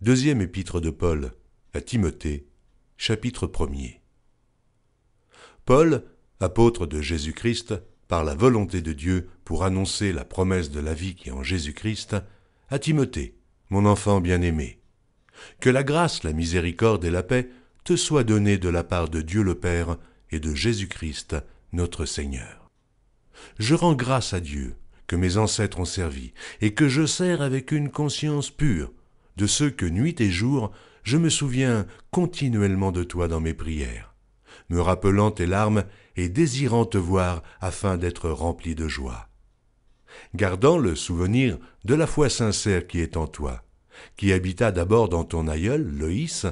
Deuxième épître de Paul à Timothée, chapitre 1 Paul, apôtre de Jésus-Christ, par la volonté de Dieu pour annoncer la promesse de la vie qui est en Jésus-Christ, à Timothée, mon enfant bien-aimé. Que la grâce, la miséricorde et la paix te soient données de la part de Dieu le Père et de Jésus-Christ, notre Seigneur. Je rends grâce à Dieu que mes ancêtres ont servi et que je sers avec une conscience pure de ce que nuit et jour je me souviens continuellement de toi dans mes prières, me rappelant tes larmes et désirant te voir afin d'être rempli de joie. Gardant le souvenir de la foi sincère qui est en toi, qui habita d'abord dans ton aïeul, Loïs,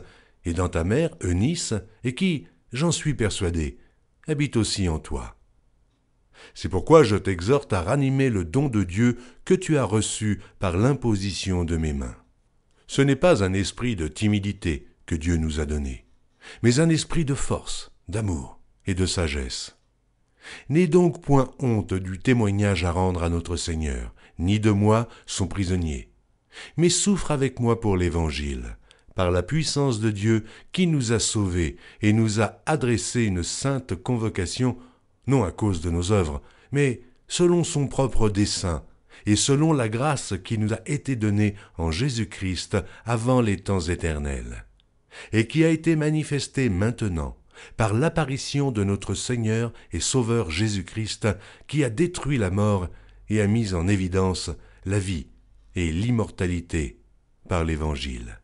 et dans ta mère, Eunice, et qui, j'en suis persuadé, habite aussi en toi. C'est pourquoi je t'exhorte à ranimer le don de Dieu que tu as reçu par l'imposition de mes mains. Ce n'est pas un esprit de timidité que Dieu nous a donné, mais un esprit de force, d'amour et de sagesse. N'aie donc point honte du témoignage à rendre à notre Seigneur, ni de moi, son prisonnier, mais souffre avec moi pour l'Évangile, par la puissance de Dieu qui nous a sauvés et nous a adressé une sainte convocation, non à cause de nos œuvres, mais selon son propre dessein et selon la grâce qui nous a été donnée en Jésus-Christ avant les temps éternels, et qui a été manifestée maintenant par l'apparition de notre Seigneur et Sauveur Jésus-Christ, qui a détruit la mort et a mis en évidence la vie et l'immortalité par l'Évangile.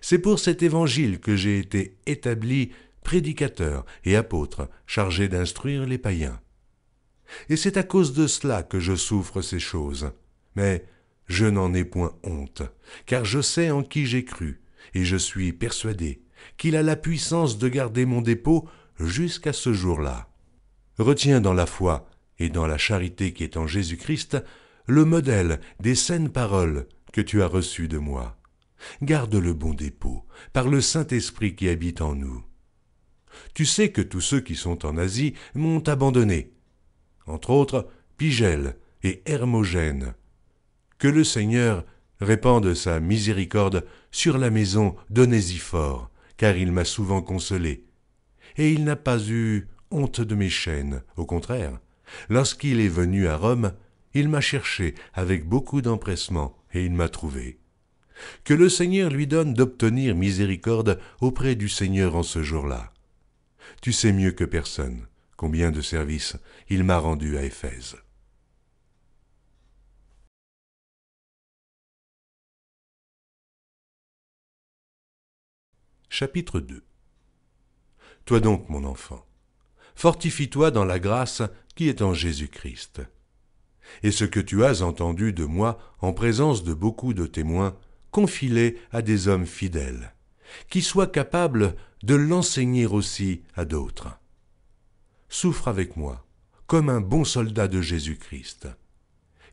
C'est pour cet Évangile que j'ai été établi prédicateur et apôtre chargé d'instruire les païens et c'est à cause de cela que je souffre ces choses. Mais je n'en ai point honte, car je sais en qui j'ai cru, et je suis persuadé qu'il a la puissance de garder mon dépôt jusqu'à ce jour-là. Retiens dans la foi et dans la charité qui est en Jésus-Christ le modèle des saines paroles que tu as reçues de moi. Garde le bon dépôt par le Saint-Esprit qui habite en nous. Tu sais que tous ceux qui sont en Asie m'ont abandonné, entre autres Pigel et Hermogène. Que le Seigneur répande sa miséricorde sur la maison d'Onésiphore, car il m'a souvent consolé. Et il n'a pas eu honte de mes chaînes, au contraire. Lorsqu'il est venu à Rome, il m'a cherché avec beaucoup d'empressement, et il m'a trouvé. Que le Seigneur lui donne d'obtenir miséricorde auprès du Seigneur en ce jour-là. Tu sais mieux que personne combien de services il m'a rendu à Éphèse. Chapitre 2 Toi donc, mon enfant, fortifie-toi dans la grâce qui est en Jésus-Christ. Et ce que tu as entendu de moi en présence de beaucoup de témoins, confie à des hommes fidèles, qui soient capables de l'enseigner aussi à d'autres souffre avec moi, comme un bon soldat de Jésus-Christ.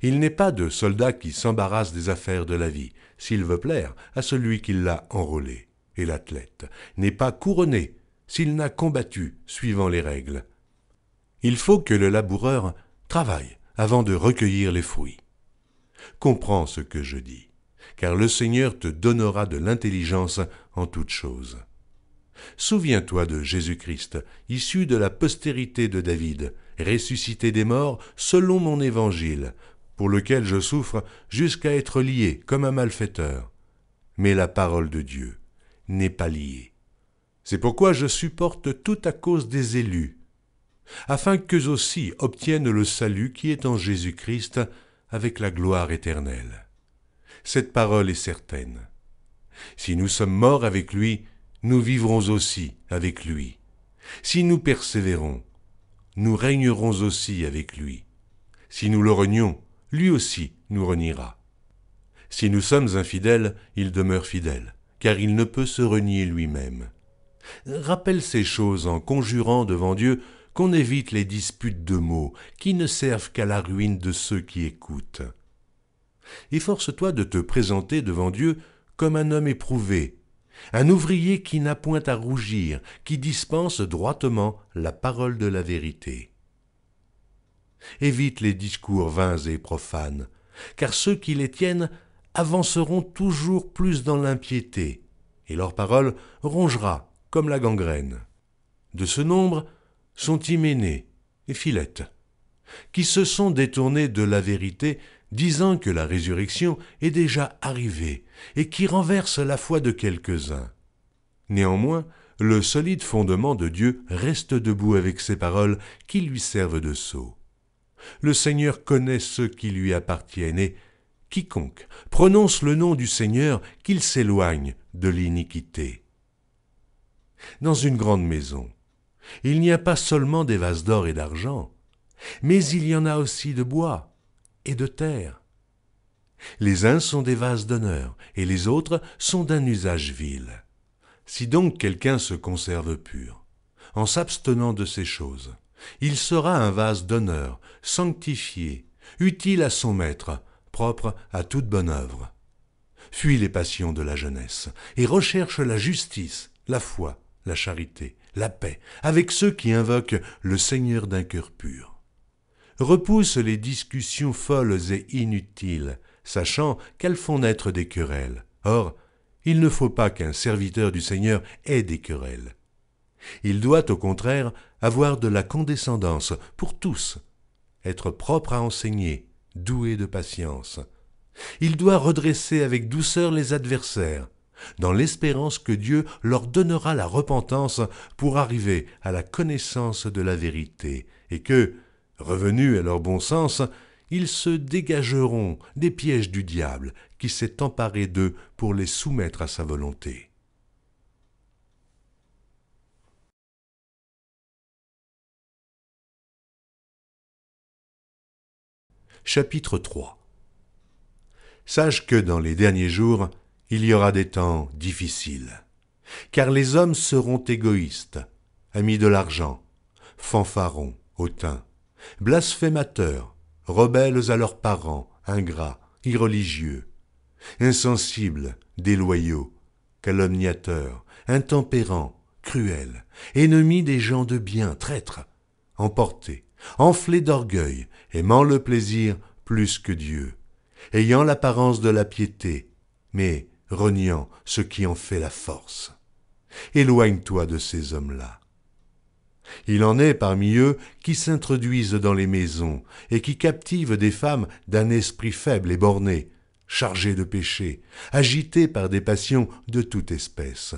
Il n'est pas de soldat qui s'embarrasse des affaires de la vie, s'il veut plaire à celui qui l'a enrôlé. Et l'athlète n'est pas couronné s'il n'a combattu suivant les règles. Il faut que le laboureur travaille avant de recueillir les fruits. Comprends ce que je dis, car le Seigneur te donnera de l'intelligence en toutes choses. Souviens-toi de Jésus-Christ, issu de la postérité de David, ressuscité des morts selon mon évangile, pour lequel je souffre jusqu'à être lié comme un malfaiteur. Mais la parole de Dieu n'est pas liée. C'est pourquoi je supporte tout à cause des élus, afin qu'eux aussi obtiennent le salut qui est en Jésus-Christ avec la gloire éternelle. Cette parole est certaine. Si nous sommes morts avec lui, nous vivrons aussi avec lui. Si nous persévérons, nous régnerons aussi avec lui. Si nous le renions, lui aussi nous reniera. Si nous sommes infidèles, il demeure fidèle, car il ne peut se renier lui-même. Rappelle ces choses en conjurant devant Dieu qu'on évite les disputes de mots qui ne servent qu'à la ruine de ceux qui écoutent. Efforce-toi de te présenter devant Dieu comme un homme éprouvé un ouvrier qui n'a point à rougir, qui dispense droitement la parole de la vérité. Évite les discours vains et profanes, car ceux qui les tiennent avanceront toujours plus dans l'impiété, et leur parole rongera comme la gangrène. De ce nombre sont Hyménée et Philette, qui se sont détournés de la vérité disant que la résurrection est déjà arrivée et qui renverse la foi de quelques-uns. Néanmoins, le solide fondement de Dieu reste debout avec ses paroles qui lui servent de sceau. Le Seigneur connaît ceux qui lui appartiennent et quiconque prononce le nom du Seigneur qu'il s'éloigne de l'iniquité. Dans une grande maison, il n'y a pas seulement des vases d'or et d'argent, mais il y en a aussi de bois, et de terre. Les uns sont des vases d'honneur, et les autres sont d'un usage vil. Si donc quelqu'un se conserve pur, en s'abstenant de ces choses, il sera un vase d'honneur, sanctifié, utile à son maître, propre à toute bonne œuvre. Fuis les passions de la jeunesse, et recherche la justice, la foi, la charité, la paix, avec ceux qui invoquent le Seigneur d'un cœur pur repousse les discussions folles et inutiles, sachant qu'elles font naître des querelles. Or, il ne faut pas qu'un serviteur du Seigneur ait des querelles. Il doit au contraire avoir de la condescendance pour tous, être propre à enseigner, doué de patience. Il doit redresser avec douceur les adversaires, dans l'espérance que Dieu leur donnera la repentance pour arriver à la connaissance de la vérité, et que, Revenus à leur bon sens, ils se dégageront des pièges du diable qui s'est emparé d'eux pour les soumettre à sa volonté. Chapitre 3 Sache que dans les derniers jours, il y aura des temps difficiles, car les hommes seront égoïstes, amis de l'argent, fanfarons, hautains, blasphémateurs, rebelles à leurs parents, ingrats, irreligieux, insensibles, déloyaux, calomniateurs, intempérants, cruels, ennemis des gens de bien, traîtres, emportés, enflés d'orgueil, aimant le plaisir plus que Dieu, ayant l'apparence de la piété, mais reniant ce qui en fait la force. Éloigne-toi de ces hommes-là. Il en est parmi eux qui s'introduisent dans les maisons, et qui captivent des femmes d'un esprit faible et borné, chargées de péché, agitées par des passions de toute espèce.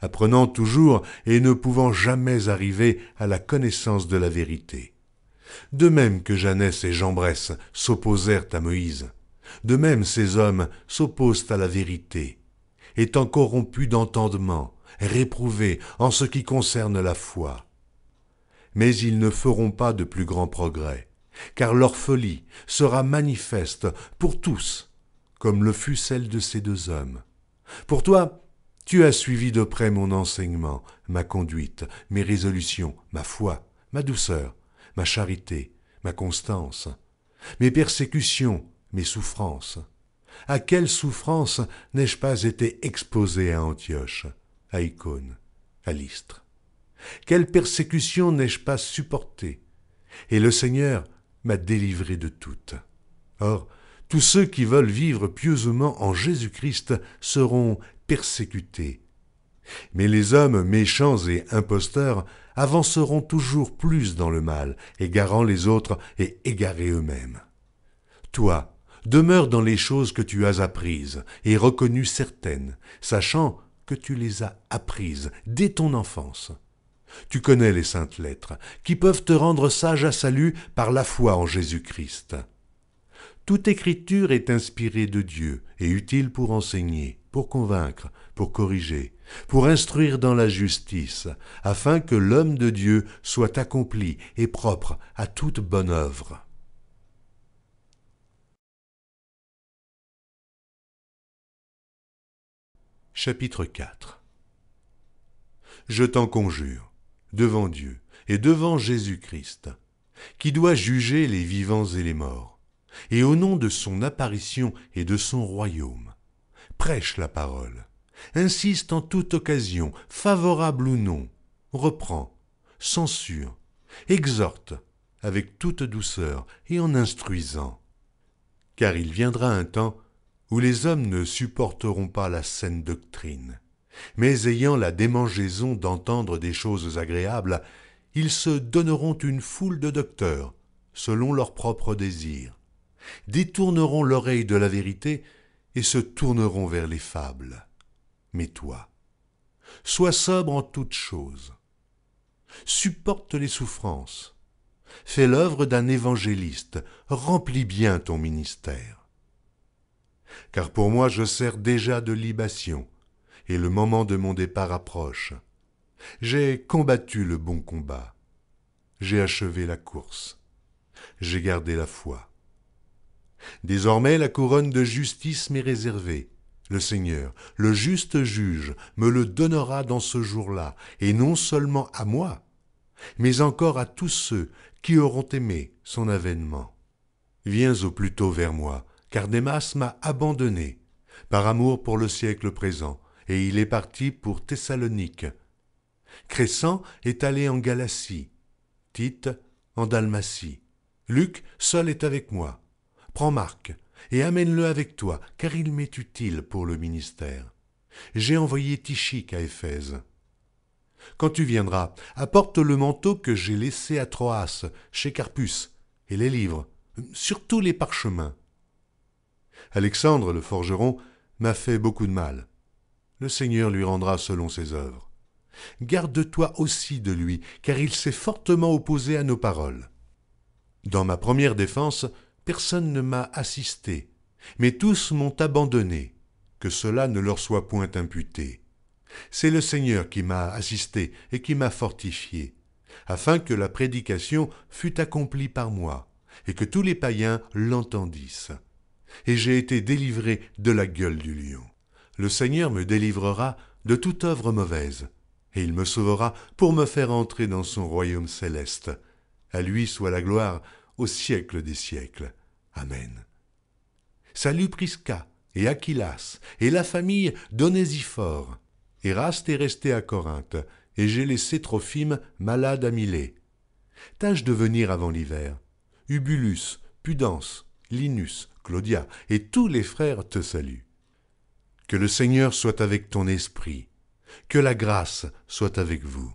Apprenant toujours et ne pouvant jamais arriver à la connaissance de la vérité. De même que Jeannès et Jambresse s'opposèrent à Moïse, de même ces hommes s'opposent à la vérité, étant corrompus d'entendement, réprouvés en ce qui concerne la foi mais ils ne feront pas de plus grands progrès, car leur folie sera manifeste pour tous, comme le fut celle de ces deux hommes. Pour toi, tu as suivi de près mon enseignement, ma conduite, mes résolutions, ma foi, ma douceur, ma charité, ma constance, mes persécutions, mes souffrances. À quelles souffrances n'ai-je pas été exposé à Antioche, à Icône, à Lystre quelle persécution n'ai-je pas supportée Et le Seigneur m'a délivré de toutes. Or, tous ceux qui veulent vivre pieusement en Jésus-Christ seront persécutés. Mais les hommes méchants et imposteurs avanceront toujours plus dans le mal, égarant les autres et égarés eux-mêmes. Toi, demeure dans les choses que tu as apprises et reconnues certaines, sachant que tu les as apprises dès ton enfance. Tu connais les saintes lettres, qui peuvent te rendre sage à salut par la foi en Jésus-Christ. Toute écriture est inspirée de Dieu et utile pour enseigner, pour convaincre, pour corriger, pour instruire dans la justice, afin que l'homme de Dieu soit accompli et propre à toute bonne œuvre. Chapitre 4 Je t'en conjure, devant Dieu et devant Jésus-Christ, qui doit juger les vivants et les morts, et au nom de son apparition et de son royaume, prêche la parole, insiste en toute occasion, favorable ou non, reprend, censure, exhorte, avec toute douceur et en instruisant. Car il viendra un temps où les hommes ne supporteront pas la saine doctrine mais ayant la démangeaison d'entendre des choses agréables, ils se donneront une foule de docteurs, selon leur propre désir, détourneront l'oreille de la vérité et se tourneront vers les fables. Mais toi, sois sobre en toutes choses, supporte les souffrances, fais l'œuvre d'un évangéliste, remplis bien ton ministère. Car pour moi je sers déjà de libation, et le moment de mon départ approche. J'ai combattu le bon combat. J'ai achevé la course. J'ai gardé la foi. Désormais la couronne de justice m'est réservée. Le Seigneur, le juste juge, me le donnera dans ce jour-là, et non seulement à moi, mais encore à tous ceux qui auront aimé son avènement. Viens au plus tôt vers moi, car Démas m'a abandonné, par amour pour le siècle présent, et il est parti pour Thessalonique. Cressan est allé en Galatie, Tite en Dalmatie. Luc seul est avec moi. Prends Marc et amène-le avec toi, car il m'est utile pour le ministère. J'ai envoyé Tichique à Éphèse. Quand tu viendras, apporte le manteau que j'ai laissé à Troas, chez Carpus, et les livres, surtout les parchemins. Alexandre, le forgeron, m'a fait beaucoup de mal le Seigneur lui rendra selon ses œuvres. Garde-toi aussi de lui, car il s'est fortement opposé à nos paroles. Dans ma première défense, personne ne m'a assisté, mais tous m'ont abandonné. Que cela ne leur soit point imputé. C'est le Seigneur qui m'a assisté et qui m'a fortifié, afin que la prédication fût accomplie par moi, et que tous les païens l'entendissent. Et j'ai été délivré de la gueule du lion le Seigneur me délivrera de toute œuvre mauvaise, et il me sauvera pour me faire entrer dans son royaume céleste. À lui soit la gloire au siècle des siècles. Amen. Salut Prisca et Aquilas et la famille d'Onésiphore. Eraste est resté à Corinthe, et j'ai laissé Trophime malade à Milet. Tâche de venir avant l'hiver. Ubulus, Pudence, Linus, Claudia et tous les frères te saluent. Que le Seigneur soit avec ton esprit. Que la grâce soit avec vous.